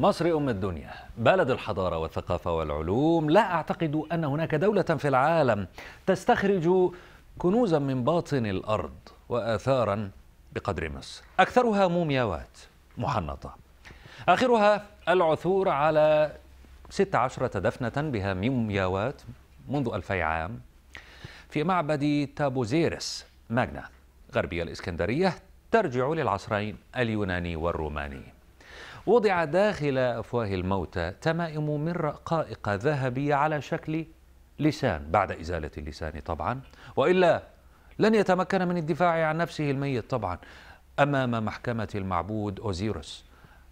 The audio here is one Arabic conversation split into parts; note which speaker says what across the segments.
Speaker 1: مصر أم الدنيا بلد الحضارة والثقافة والعلوم لا أعتقد أن هناك دولة في العالم تستخرج كنوزا من باطن الأرض وآثارا بقدر مصر أكثرها مومياوات محنطة آخرها العثور على 16 دفنة بها مومياوات منذ ألفي عام في معبد تابوزيرس ماجنا غربي الإسكندرية ترجع للعصرين اليوناني والروماني وضع داخل أفواه الموتى تمائم من رقائق ذهبية على شكل لسان بعد إزالة اللسان طبعا وإلا لن يتمكن من الدفاع عن نفسه الميت طبعا أمام محكمة المعبود أوزيروس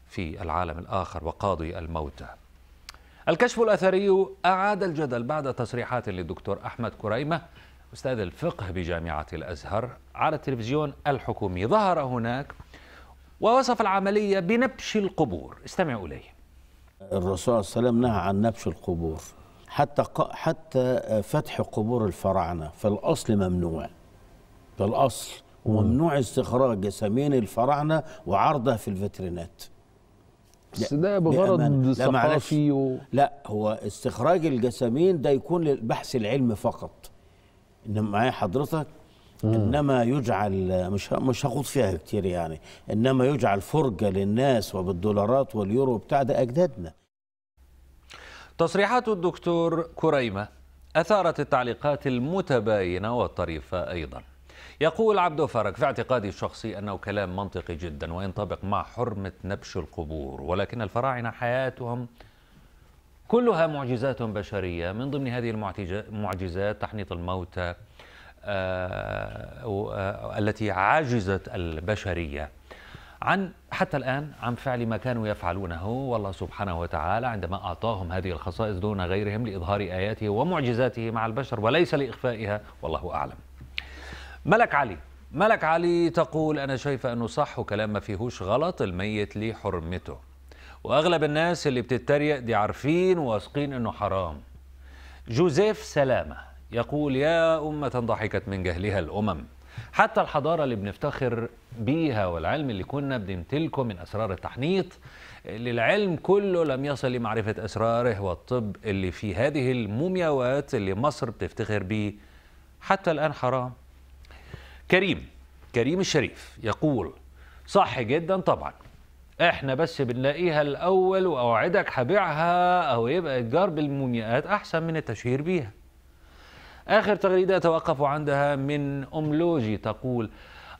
Speaker 1: في العالم الآخر وقاضي الموتى الكشف الأثري أعاد الجدل بعد تصريحات للدكتور أحمد كريمة أستاذ الفقه بجامعة الأزهر على التلفزيون الحكومي ظهر هناك ووصف العملية بنبش القبور استمعوا إليه
Speaker 2: الرسول صلى الله عليه وسلم نهى عن نبش القبور حتى حتى فتح قبور الفراعنه في الاصل ممنوع في الاصل وممنوع استخراج جسامين الفراعنه وعرضها في الفترينات بس ده بغرض ثقافي و... لا هو استخراج الجسامين ده يكون للبحث العلمي فقط ان معايا حضرتك انما يجعل مش مش هخوض فيها كتير يعني انما يجعل فرجه للناس وبالدولارات واليورو بتاع ده اجدادنا
Speaker 1: تصريحات الدكتور كريمه اثارت التعليقات المتباينه والطريفه ايضا يقول عبد فرج في اعتقادي الشخصي أنه كلام منطقي جدا وينطبق مع حرمة نبش القبور ولكن الفراعنة حياتهم كلها معجزات بشرية من ضمن هذه المعجزات تحنيط الموتى آه، آه، التي عاجزت البشرية عن حتى الآن عن فعل ما كانوا يفعلونه والله سبحانه وتعالى عندما أعطاهم هذه الخصائص دون غيرهم لإظهار آياته ومعجزاته مع البشر وليس لإخفائها والله أعلم ملك علي ملك علي تقول أنا شايفة أنه صح وكلام ما فيهوش غلط الميت لي حرمته وأغلب الناس اللي بتتريق دي عارفين وواثقين أنه حرام جوزيف سلامة يقول يا أمة ضحكت من جهلها الأمم حتى الحضارة اللي بنفتخر بيها والعلم اللي كنا بنمتلكه من أسرار التحنيط للعلم كله لم يصل لمعرفة أسراره والطب اللي في هذه المومياوات اللي مصر بتفتخر بيه حتى الآن حرام كريم كريم الشريف يقول صح جدا طبعا احنا بس بنلاقيها الاول واوعدك هبيعها او يبقى الجار بالمومياءات احسن من التشهير بيها آخر تغريدة توقفوا عندها من أم لوجي تقول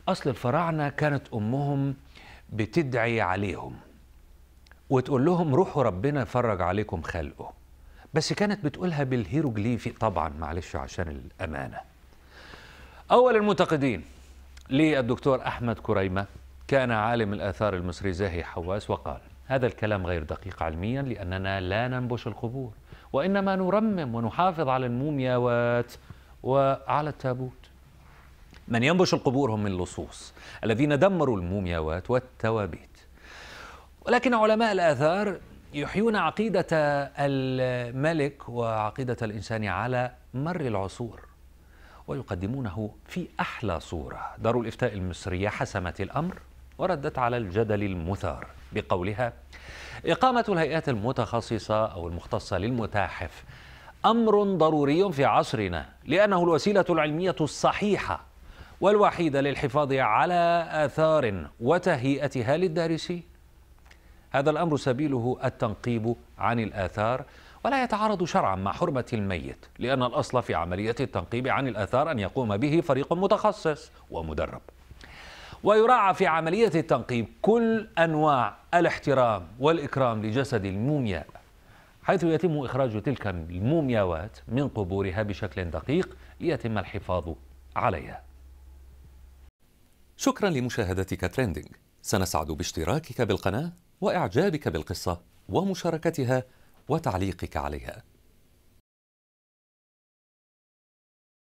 Speaker 1: أصل الفراعنة كانت أمهم بتدعي عليهم وتقول لهم روحوا ربنا فرج عليكم خلقه بس كانت بتقولها بالهيروغليفي طبعا معلش عشان الأمانة أول المنتقدين للدكتور أحمد كريمة كان عالم الآثار المصري زاهي حواس وقال هذا الكلام غير دقيق علميا لأننا لا ننبش القبور وإنما نرمم ونحافظ على المومياوات وعلى التابوت من ينبش القبور هم اللصوص الذين دمروا المومياوات والتوابيت ولكن علماء الآثار يحيون عقيدة الملك وعقيدة الإنسان على مر العصور ويقدمونه في أحلى صورة دار الإفتاء المصرية حسمت الأمر وردت على الجدل المثار بقولها إقامة الهيئات المتخصصة أو المختصة للمتاحف أمر ضروري في عصرنا لأنه الوسيلة العلمية الصحيحة والوحيدة للحفاظ على آثار وتهيئتها للدارسين هذا الأمر سبيله التنقيب عن الآثار ولا يتعارض شرعا مع حرمة الميت لأن الأصل في عملية التنقيب عن الآثار أن يقوم به فريق متخصص ومدرب ويراعى في عملية التنقيب كل أنواع الاحترام والإكرام لجسد المومياء حيث يتم إخراج تلك المومياوات من قبورها بشكل دقيق ليتم الحفاظ عليها شكرا لمشاهدتك تريندينج سنسعد باشتراكك بالقناة وإعجابك بالقصة ومشاركتها وتعليقك عليها